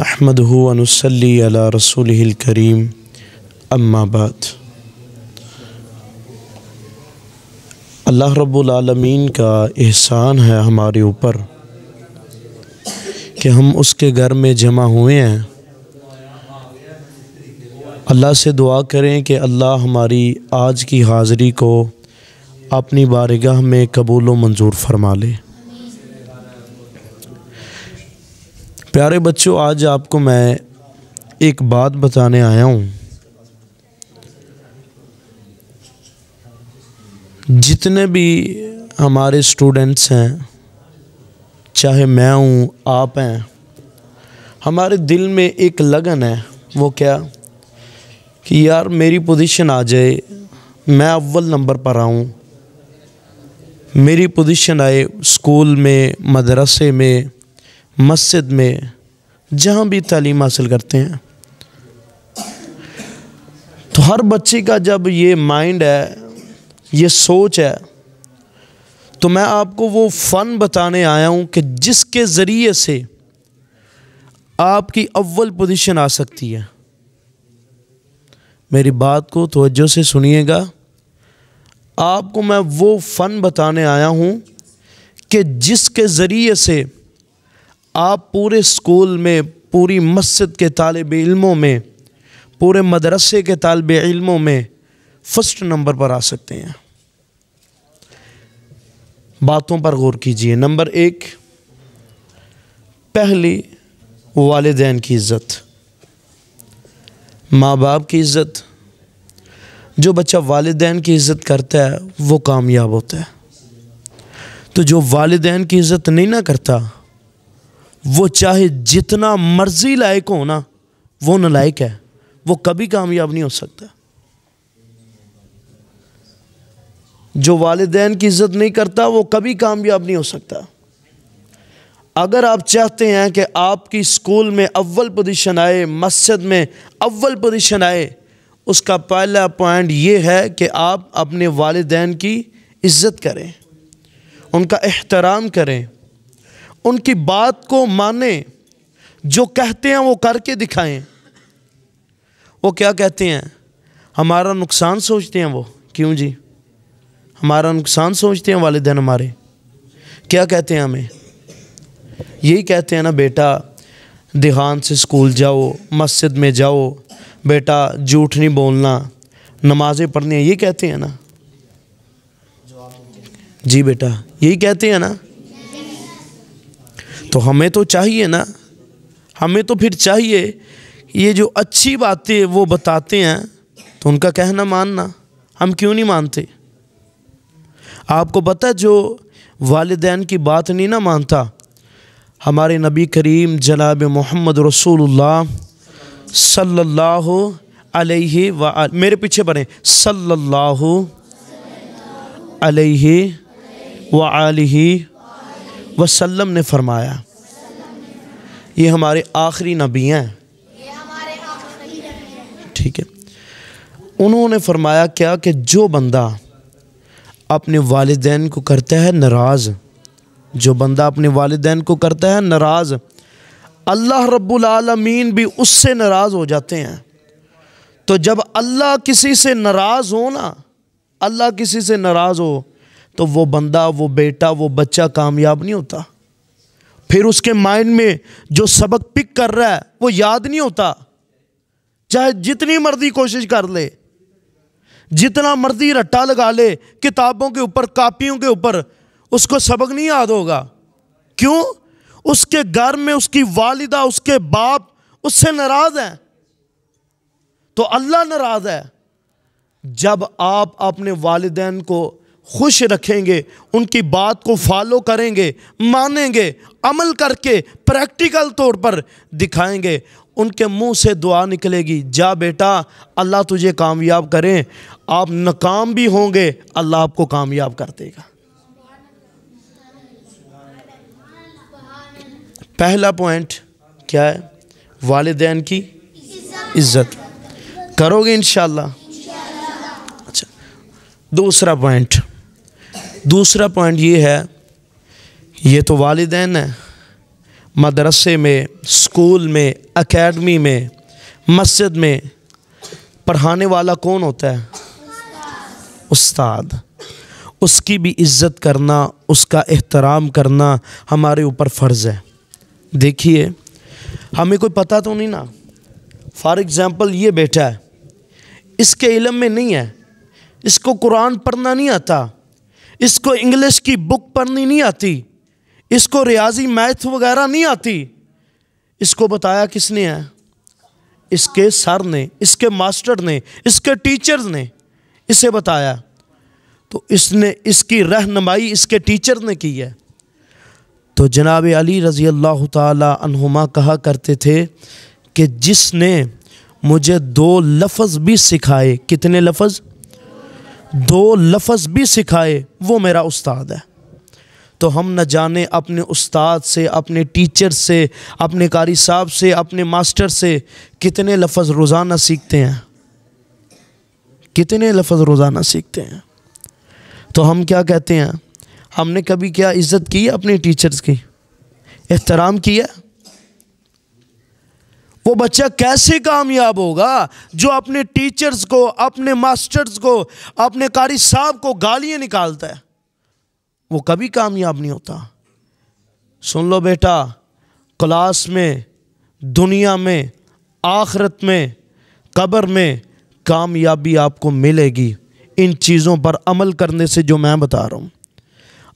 अहमद हुनसली अला रसूल करीम अम्माबाद अल्लाह रबालमीन का एहसान है हमारे ऊपर कि हम उसके घर में जमा हुए हैं अल्लाह से दुआ करें कि अल्लाह हमारी आज की हाज़री को अपनी बारगाह में कबूल मंजूर फरमा ले प्यारे बच्चों आज आपको मैं एक बात बताने आया हूँ जितने भी हमारे स्टूडेंट्स हैं चाहे मैं हूँ आप हैं हमारे दिल में एक लगन है वो क्या कि यार मेरी पोजीशन आ जाए मैं अव्वल नंबर पर आऊँ मेरी पोजीशन आए स्कूल में मदरसे में मस्जिद में जहाँ भी तालीम हासिल करते हैं तो हर बच्चे का जब ये माइंड है ये सोच है तो मैं आपको वो फ़न बताने आया हूँ कि जिसके ज़रिए से आपकी अव्वल पोजीशन आ सकती है मेरी बात को तोज्जो से सुनिएगा आपको मैं वो फ़न बताने आया हूँ कि जिसके ज़रिए से आप पूरे स्कूल में पूरी मस्जिद के तालब इलमों में पूरे मदरसे के तालब इलमों में फर्स्ट नंबर पर आ सकते हैं बातों पर गौर कीजिए नंबर एक पहली वालदेन की इज़्ज़त माँ बाप की इज़्ज़त जो बच्चा वालदेन की इज़्ज़त करता है वो कामयाब होता है तो जो वालदेन की इज़्ज़त नहीं ना करता वो चाहे जितना मर्जी लायक हो ना वो नलायक है वो कभी कामयाब नहीं हो सकता जो वालदेन की इज्जत नहीं करता वो कभी कामयाब नहीं हो सकता अगर आप चाहते हैं कि आपकी स्कूल में अव्वल पोजीशन आए मस्जिद में अव्वल पोजीशन आए उसका पहला पॉइंट ये है कि आप अपने वालदेन की इज्जत करें उनका एहतराम करें उनकी बात को माने जो कहते हैं वो करके दिखाएं वो क्या कहते हैं हमारा नुकसान सोचते हैं वो क्यों जी हमारा नुकसान सोचते हैं दिन हमारे क्या कहते हैं हमें यही कहते हैं ना बेटा देहान से स्कूल जाओ मस्जिद में जाओ बेटा झूठ नहीं बोलना नमाज़ें पढ़नी ये कहते हैं ना जी बेटा यही कहते हैं ना तो हमें तो चाहिए ना हमें तो फिर चाहिए ये जो अच्छी बातें वो बताते हैं तो उनका कहना मानना हम क्यों नहीं मानते आपको पता जो वालदेन की बात नहीं ना मानता हमारे नबी करीम जनाब मोहम्मद रसूलुल्लाह सल्लल्लाहु अलैहि व मेरे पीछे बने सल्लल्लाहु अलैहि व आलिही वसल्लम ने फरमाया ये हमारे आखिरी नबी हैं ठीक है उन्होंने फरमाया क्या कि जो बंदा अपने वालदेन को करता है नाराज़ जो बंदा अपने वालदेन को करता है नाराज़ अल्लाह आलमीन भी उससे नाराज़ हो जाते हैं तो जब अल्लाह किसी से नाराज़ हो ना अल्लाह किसी से नाराज़ हो तो वो बंदा वो बेटा वो बच्चा कामयाब नहीं होता फिर उसके माइंड में जो सबक पिक कर रहा है वो याद नहीं होता चाहे जितनी मर्जी कोशिश कर ले जितना मर्जी रट्टा लगा ले किताबों के ऊपर कापियों के ऊपर उसको सबक नहीं याद होगा क्यों उसके घर में उसकी वालिदा उसके बाप उससे नाराज हैं तो अल्लाह नाराज है जब आप अपने वालदेन को खुश रखेंगे उनकी बात को फॉलो करेंगे मानेंगे अमल करके प्रैक्टिकल तौर पर दिखाएंगे उनके मुंह से दुआ निकलेगी जा बेटा अल्लाह तुझे कामयाब करें आप नाकाम भी होंगे अल्लाह आपको कामयाब कर देगा पहला पॉइंट क्या है वालदेन की इज्जत करोगे इन अच्छा दूसरा पॉइंट दूसरा पॉइंट ये है ये तो वालदेन है मदरसे में स्कूल में अकेडमी में मस्जिद में पढ़ाने वाला कौन होता है उस्ताद उसकी भी इज़्ज़त करना उसका एहतराम करना हमारे ऊपर फ़र्ज़ है देखिए हमें कोई पता तो नहीं ना फॉर एग्ज़ाम्पल ये बेटा है इसके इलम में नहीं है इसको कुरान पढ़ना नहीं आता इसको इंग्लिश की बुक पढ़नी नहीं आती इसको रियाजी मैथ वगैरह नहीं आती इसको बताया किसने है इसके सर ने इसके मास्टर ने इसके टीचर ने इसे बताया तो इसने इसकी रहनमाई इसके टीचर ने की है तो जनाब अली रज़ी अल्लाह तुमा कहा करते थे कि जिसने मुझे दो लफ्ज़ भी सिखाए कितने लफ्ज़ दो लफज भी सिखाए वो मेरा उस्ताद है तो हम न जाने अपने उस्ताद से अपने टीचर से अपने कारी साहब से अपने मास्टर से कितने लफज रोज़ाना सीखते हैं कितने लफज रोज़ाना सीखते हैं तो हम क्या कहते हैं हमने कभी क्या इज़्ज़त की अपने टीचर्स की एहतराम किया वो बच्चा कैसे कामयाब होगा जो अपने टीचर्स को अपने मास्टर्स को अपने कारी साहब को गालियाँ निकालता है वो कभी कामयाब नहीं होता सुन लो बेटा क्लास में दुनिया में आखरत में कब्र में कामयाबी आपको मिलेगी इन चीज़ों पर अमल करने से जो मैं बता रहा हूँ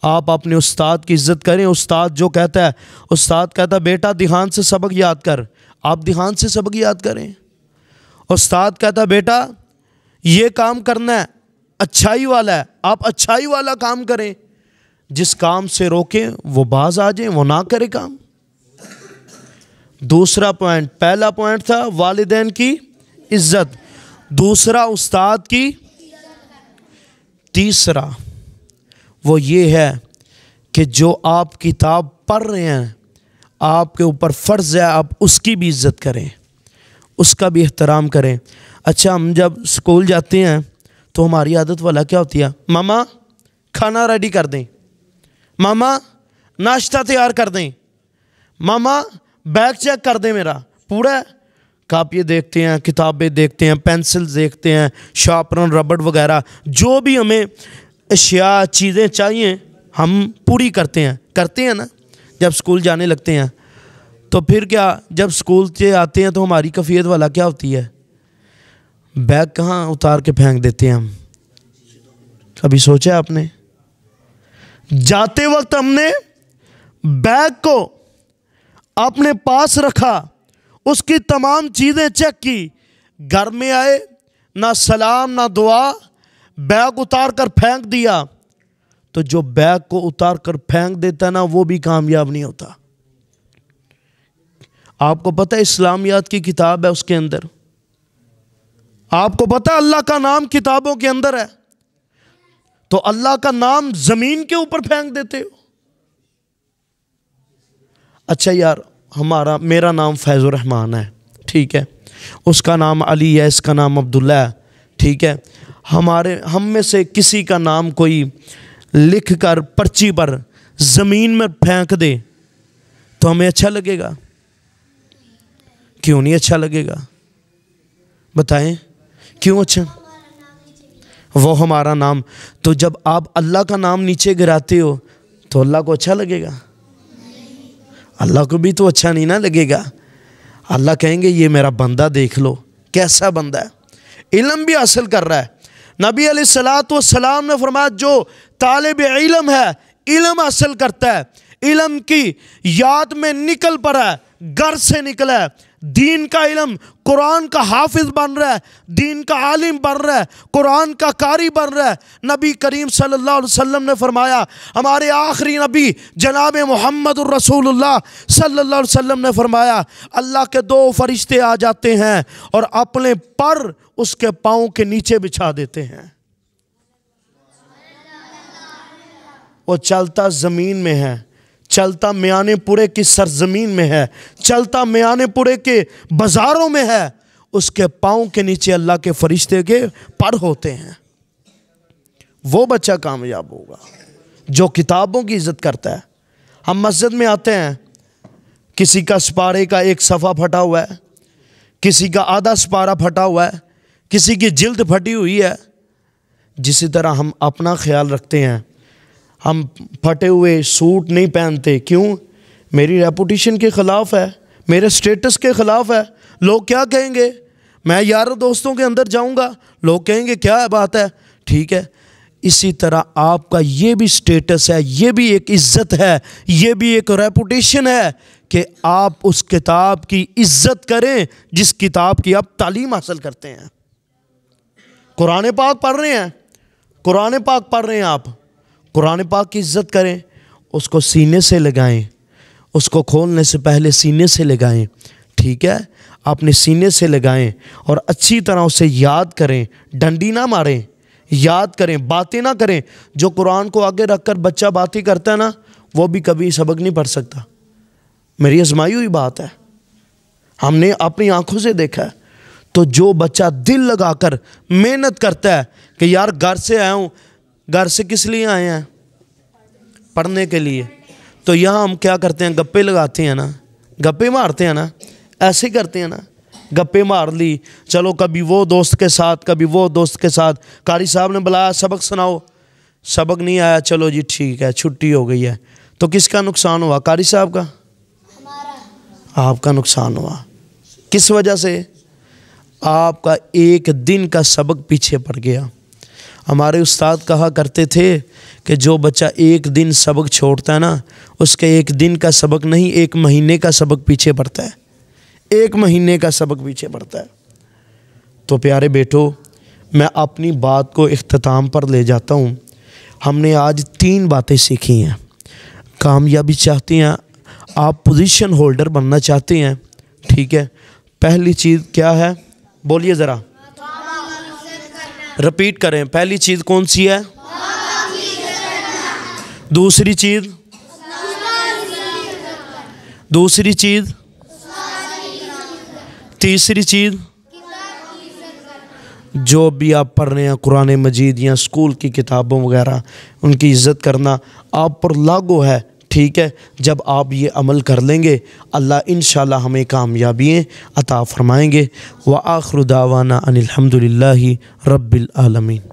आप अपने उस्ताद की इज़्ज़त करें उस्ताद जो कहता है उस्ताद कहता है बेटा ध्यान से सबक याद कर आप ध्यान से सबक याद करें उस्ताद कहता बेटा ये काम करना है अच्छाई वाला है आप अच्छाई वाला काम करें जिस काम से रोकें वो बाज आ जाए वो ना करे काम दूसरा पॉइंट पहला पॉइंट था वालदेन की इज्जत दूसरा उस्ताद की तीसरा वो ये है कि जो आप किताब पढ़ रहे हैं आपके ऊपर फ़र्ज़ है आप उसकी भी इज़्ज़त करें उसका भी एहतराम करें अच्छा हम जब स्कूल जाते हैं तो हमारी आदत वाला क्या होती है मामा खाना रेडी कर दें मामा नाश्ता तैयार कर दें मामा बैग चेक कर दें मेरा पूरा कापियाँ देखते हैं किताबें देखते हैं पेंसिल्स देखते हैं शार्पनर रबड़ वगैरह जो भी हमें अशिया चीज़ें चाहिए हम पूरी करते हैं करते हैं ना जब स्कूल जाने लगते हैं तो फिर क्या जब स्कूल से आते हैं तो हमारी कफियत वाला क्या होती है बैग कहाँ उतार के फेंक देते हैं हम कभी सोचा आपने जाते वक्त हमने बैग को अपने पास रखा उसकी तमाम चीज़ें चेक की घर में आए ना सलाम ना दुआ बैग उतार कर फेंक दिया तो जो बैग को उतार कर फेंक देता ना वो भी कामयाब नहीं होता आपको पता है इस्लामियात की किताब है उसके अंदर आपको पता है अल्लाह का नाम किताबों के अंदर है तो अल्लाह का नाम जमीन के ऊपर फेंक देते हो अच्छा यार हमारा मेरा नाम फैज़ुररहमान है ठीक है उसका नाम अली है इसका नाम अब्दुल्ला है ठीक है हमारे हम में से किसी का नाम कोई लिख कर पर्ची पर ज़मीन में फेंक दे तो हमें अच्छा लगेगा क्यों नहीं अच्छा लगेगा बताएं क्यों अच्छा वो हमारा नाम तो जब आप अल्लाह का नाम नीचे गिराते हो तो अल्लाह को अच्छा लगेगा अल्लाह को भी तो अच्छा नहीं ना लगेगा अल्लाह कहेंगे ये मेरा बंदा देख लो कैसा बंदा है इलम भी हासिल कर रहा है नबी सलात सलाम ने फरमाया जो तालब इलम है इलम हासिल करता है इलम की याद में निकल पड़ा है घर से निकला है दीन का इलम कुरान का हाफिज बन रहा है दीन का आलिम बन रहा है कुरान का कारी बन रहा है नबी करीम सल्लल्लाहु अलैहि वसल्लम ने फरमाया हमारे आखिरी नबी जनाब मोहम्मद रसूलुल्लाह सल्लल्लाहु अलैहि वसल्लम ने फरमाया अल्लाह के दो फरिश्ते आ जाते हैं और अपने पर उसके पाँव के नीचे बिछा देते हैं वो चलता ज़मीन में है चलता पुरे की सरजमीन में है चलता पुरे के बाज़ारों में है उसके पाँव के नीचे अल्लाह के फरिश्ते के पर होते हैं वो बच्चा कामयाब होगा जो किताबों की इज्जत करता है हम मस्जिद में आते हैं किसी का सपारे का एक सफ़ा फटा हुआ है किसी का आधा सपारा फटा हुआ है किसी की जिल्द फटी हुई है जिसी तरह हम अपना ख्याल रखते हैं हम फटे हुए सूट नहीं पहनते क्यों मेरी रेपूटेशन के ख़िलाफ़ है मेरे स्टेटस के ख़िलाफ़ है लोग क्या कहेंगे मैं यार दोस्तों के अंदर जाऊंगा लोग कहेंगे क्या बात है ठीक है इसी तरह आपका ये भी स्टेटस है ये भी एक इज़्ज़त है ये भी एक रेपूटेशन है कि आप उस किताब की इज़्ज़त करें जिस किताब की आप तालीम हासिल करते हैं कुरान पाक पढ़ रहे हैं कुरान पाक पढ़ रहे हैं आप कुरान पाक की इज़्ज़त करें उसको सीने से लगाएं उसको खोलने से पहले सीने से लगाएं ठीक है अपने सीने से लगाएं और अच्छी तरह उसे याद करें डंडी ना मारें याद करें बातें ना करें जो कुरान को आगे रख कर बच्चा बातें करता है ना वो भी कभी सबक नहीं पढ़ सकता मेरी आजमाई हुई बात है हमने अपनी आंखों से देखा है तो जो बच्चा दिल लगाकर मेहनत करता है कि यार घर से आया हूँ घर से किस लिए आए हैं पढ़ने के लिए तो यहाँ हम क्या करते हैं गप्पे लगाते हैं ना गप्पे मारते हैं ना ऐसे करते हैं ना गप्पे मार ली चलो कभी वो दोस्त के साथ कभी वो दोस्त के साथ कारी साहब ने बुलाया सबक सुनाओ सबक नहीं आया चलो जी ठीक है छुट्टी हो गई है तो किसका नुकसान हुआ कारी साहब का आपका नुकसान हुआ किस वजह से आपका एक दिन का सबक पीछे पड़ गया हमारे उस्ताद कहा करते थे कि जो बच्चा एक दिन सबक छोड़ता है ना उसके एक दिन का सबक नहीं एक महीने का सबक पीछे पड़ता है एक महीने का सबक पीछे पड़ता है तो प्यारे बेटो मैं अपनी बात को अख्ताम पर ले जाता हूँ हमने आज तीन बातें सीखी हैं कामयाबी चाहती हैं आप पोजीशन होल्डर बनना चाहते हैं ठीक है पहली चीज़ क्या है बोलिए ज़रा रिपीट करें पहली चीज कौन सी है दूसरी चीज दूसरी चीज तीसरी चीज जो भी आप पढ़ रहे हैं कुरान मजीद या स्कूल की किताबों वगैरह उनकी इज़्ज़त करना आप पर लागू है ठीक है जब आप ये अमल कर लेंगे अल्लाह इन हमें कामयाबियाँ अता फ़रमाएँगे व आखरुदावाना अनिलहमदिल्ला रबालमीन